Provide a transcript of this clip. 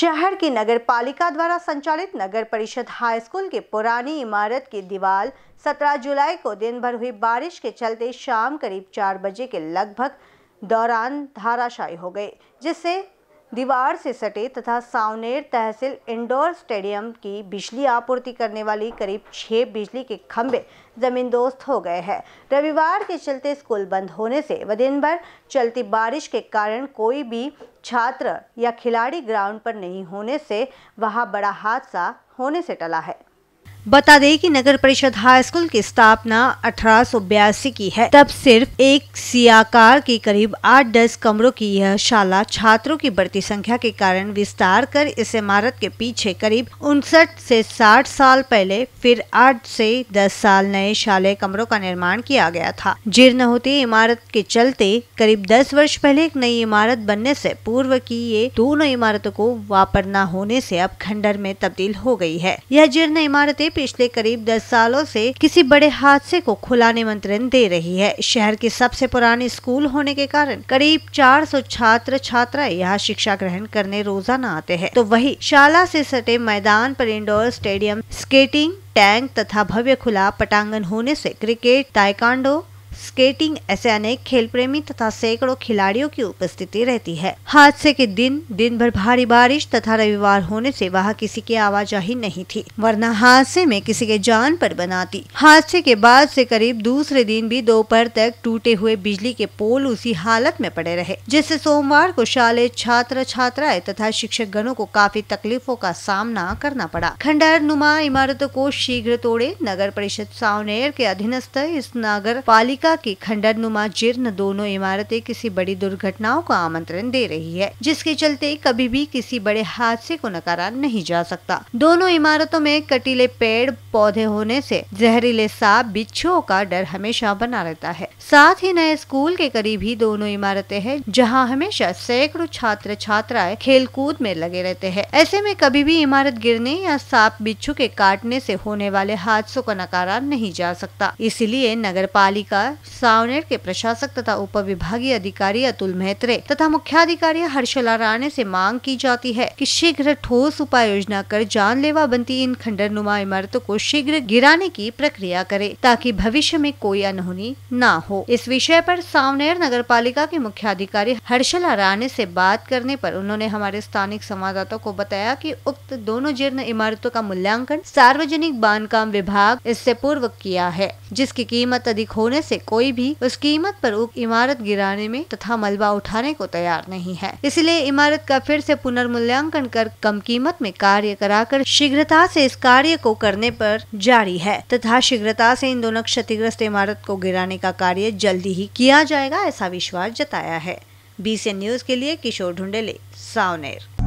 शहर की नगर पालिका द्वारा संचालित नगर परिषद हाई स्कूल के पुरानी इमारत की दीवार 17 जुलाई को दिन भर हुई बारिश के चलते शाम करीब चार बजे के लगभग दौरान धाराशायी हो गई जिससे दीवार से सटे तथा सावनेर तहसील इंडोर स्टेडियम की बिजली आपूर्ति करने वाली करीब छः बिजली के खंभे जमीन दोस्त हो गए हैं रविवार के चलते स्कूल बंद होने से व दिन भर चलती बारिश के कारण कोई भी छात्र या खिलाड़ी ग्राउंड पर नहीं होने से वहाँ बड़ा हादसा होने से टला है बता दें कि नगर परिषद हाई स्कूल की स्थापना अठारह की है तब सिर्फ एक सियाकार के करीब आठ दस कमरों की यह शाला छात्रों की बढ़ती संख्या के कारण विस्तार कर इस इमारत के पीछे करीब उनसठ से 60 साल पहले फिर आठ से 10 साल नए शाले कमरों का निर्माण किया गया था जीर्ण होती इमारत के चलते करीब दस वर्ष पहले एक नई इमारत बनने से पूर्व की ये दोनों इमारतों को वापर न होने से अब खंडर में तब्दील हो गई है यह जीर्ण इमारतें पिछले करीब दस सालों से किसी बड़े हादसे को खुला निमंत्रण दे रही है शहर के सबसे पुराने स्कूल होने के कारण करीब 400 छात्र छात्राएं यहाँ शिक्षा ग्रहण करने रोजाना आते हैं तो वही शाला से सटे मैदान पर इंडोर स्टेडियम स्केटिंग टैंक तथा भव्य खुला पटांगन होने से क्रिकेट ताइकांडो स्केटिंग ऐसे अनेक खेल प्रेमी तथा सैकड़ों खिलाड़ियों की उपस्थिति रहती है हादसे के दिन दिन भर भारी बारिश तथा रविवार होने से वहाँ किसी की आवाजाही नहीं थी वरना हादसे में किसी के जान पर बनाती हादसे के बाद से करीब दूसरे दिन भी दोपहर तक टूटे हुए बिजली के पोल उसी हालत में पड़े रहे जिससे सोमवार को शाले छात्र छात्राएं तथा शिक्षक गणों को काफी तकलीफों का सामना करना पड़ा खंडहर नुमा इमारतों को शीघ्र तोड़े नगर परिषद सावनेर के अधीनस्थ इस नगर पालिका की कि नुमा जीर्ण दोनों इमारतें किसी बड़ी दुर्घटनाओं का आमंत्रण दे रही है जिसके चलते कभी भी किसी बड़े हादसे को नकारा नहीं जा सकता दोनों इमारतों में कटीले पेड़ पौधे होने से जहरीले सांप बिच्छुओं का डर हमेशा बना रहता है साथ ही नए स्कूल के करीब ही दोनों इमारतें हैं जहां हमेशा सैकड़ों छात्र छात्राएं खेलकूद में लगे रहते हैं ऐसे में कभी भी इमारत गिरने या सांप बिच्छू के काटने से होने वाले हादसों का नकारा नहीं जा सकता इसीलिए नगर पालिका सावनेर के प्रशासक तथा उप विभागीय अधिकारी अतुल मेहत्रे तथा मुख्याधिकारी हर्षला राणे से मांग की जाती है कि शीघ्र ठोस उपाय योजना कर जानलेवा बनती इन खंडर नुमा इमारतों को शीघ्र गिराने की प्रक्रिया करे ताकि भविष्य में कोई अनहोनी न हो इस विषय आरोप सावनेर नगर पालिका के मुख्याधिकारी हर्षला राणे से बात करने पर उन्होंने हमारे स्थानिक संवाददाताओं को बताया कि उक्त दोनों जीर्ण इमारतों का मूल्यांकन सार्वजनिक बांध विभाग इससे पूर्व किया है जिसकी कीमत अधिक होने से कोई भी उस कीमत पर उक्त इमारत गिराने में तथा मलबा उठाने को तैयार नहीं है इसलिए इमारत का फिर से पुनर्मूल्यांकन कर कम कीमत में कार्य कराकर शीघ्रता से इस कार्य को करने पर जारी है तथा शीघ्रता से इन दोनों क्षतिग्रस्त इमारत को गिराने का कार्य जल्दी ही किया जाएगा ऐसा विश्वास जताया है बीसीएन न्यूज के लिए किशोर ढुंडेले सावनेर